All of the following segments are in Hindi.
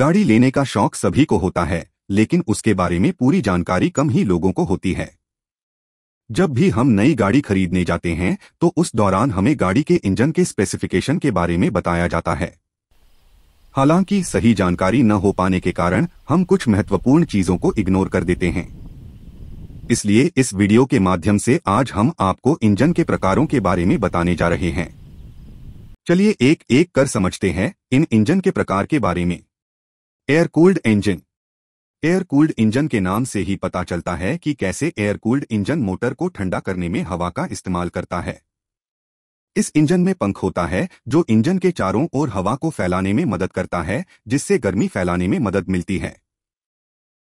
गाड़ी लेने का शौक सभी को होता है लेकिन उसके बारे में पूरी जानकारी कम ही लोगों को होती है जब भी हम नई गाड़ी खरीदने जाते हैं तो उस दौरान हमें गाड़ी के इंजन के स्पेसिफिकेशन के बारे में बताया जाता है हालांकि सही जानकारी न हो पाने के कारण हम कुछ महत्वपूर्ण चीजों को इग्नोर कर देते हैं इसलिए इस वीडियो के माध्यम से आज हम आपको इंजन के प्रकारों के बारे में बताने जा रहे हैं चलिए एक एक कर समझते हैं इन इंजन के प्रकार के बारे में air cooled engine air cooled engine के नाम से ही पता चलता है कि कैसे एयर कूल्ड इंजन मोटर को ठंडा करने में हवा का इस्तेमाल करता है इस इंजन में पंख होता है जो इंजन के चारों ओर हवा को फैलाने में मदद करता है जिससे गर्मी फैलाने में मदद मिलती है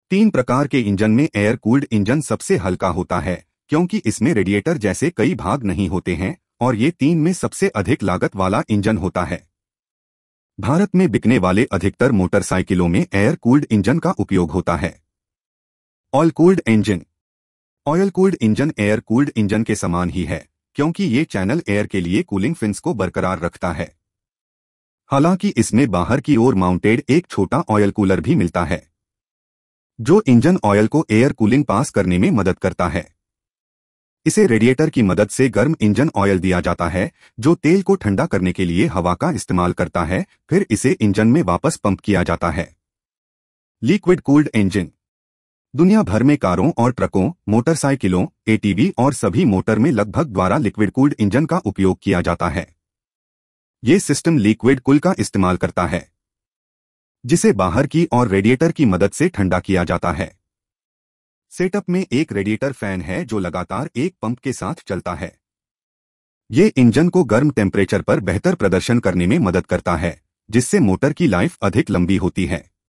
तीन प्रकार के इंजन में एयर कूल्ड इंजन सबसे हल्का होता है क्योंकि इसमें रेडिएटर जैसे कई भाग नहीं होते हैं और ये तीन में सबसे अधिक लागत वाला इंजन होता है भारत में बिकने वाले अधिकतर मोटरसाइकिलों में एयर कूल्ड इंजन का उपयोग होता है oil cooled engine oil cooled engine air cooled engine के समान ही है क्योंकि ये चैनल एयर के लिए कूलिंग फिंस को बरकरार रखता है हालांकि इसमें बाहर की ओर माउंटेड एक छोटा ऑयल कूलर भी मिलता है जो इंजन ऑयल को एयर कूलिंग पास करने में मदद करता है इसे रेडिएटर की मदद से गर्म इंजन ऑयल दिया जाता है जो तेल को ठंडा करने के लिए हवा का इस्तेमाल करता है फिर इसे इंजन में वापस पंप किया जाता है लिक्विड कूल्ड इंजन दुनिया भर में कारों और ट्रकों मोटरसाइकिलों एटीवी और सभी मोटर में लगभग द्वारा लिक्विड कूल्ड इंजन का उपयोग किया जाता है ये सिस्टम लिक्विड कुल का इस्तेमाल करता है जिसे बाहर की और रेडिएटर की मदद से ठंडा किया जाता है सेटअप में एक रेडिएटर फैन है जो लगातार एक पंप के साथ चलता है ये इंजन को गर्म टेम्परेचर पर बेहतर प्रदर्शन करने में मदद करता है जिससे मोटर की लाइफ अधिक लंबी होती है